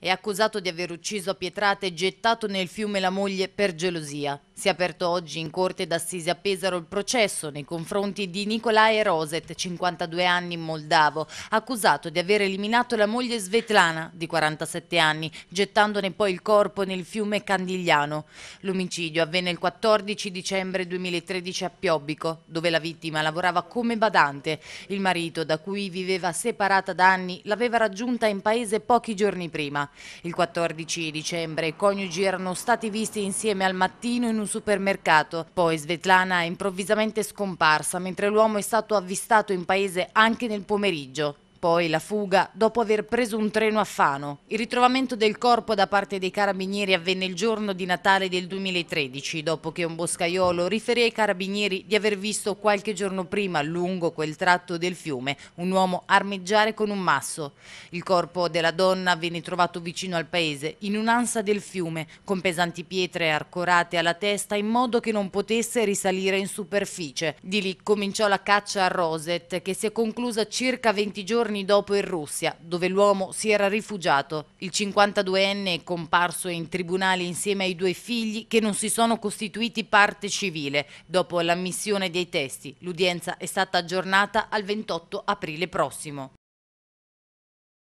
È accusato di aver ucciso a pietrate e gettato nel fiume la moglie per gelosia. Si è aperto oggi in corte d'assise a Pesaro il processo nei confronti di Nicolae Roset, 52 anni moldavo, accusato di aver eliminato la moglie Svetlana, di 47 anni, gettandone poi il corpo nel fiume Candigliano. L'omicidio avvenne il 14 dicembre 2013 a Piobbico, dove la vittima lavorava come badante. Il marito, da cui viveva separata da anni, l'aveva raggiunta in paese pochi giorni prima. Il 14 dicembre i coniugi erano stati visti insieme al mattino in un supermercato. Poi Svetlana è improvvisamente scomparsa, mentre l'uomo è stato avvistato in paese anche nel pomeriggio. Poi la fuga dopo aver preso un treno a Fano. Il ritrovamento del corpo da parte dei carabinieri avvenne il giorno di Natale del 2013, dopo che un boscaiolo riferì ai carabinieri di aver visto qualche giorno prima, lungo quel tratto del fiume, un uomo armeggiare con un masso. Il corpo della donna venne trovato vicino al paese, in un'ansa del fiume, con pesanti pietre arcorate alla testa in modo che non potesse risalire in superficie. Di lì cominciò la caccia a Rosette, che si è conclusa circa 20 giorni giorni dopo in Russia, dove l'uomo si era rifugiato. Il 52enne è comparso in tribunale insieme ai due figli che non si sono costituiti parte civile. Dopo l'ammissione dei testi, l'udienza è stata aggiornata al 28 aprile prossimo.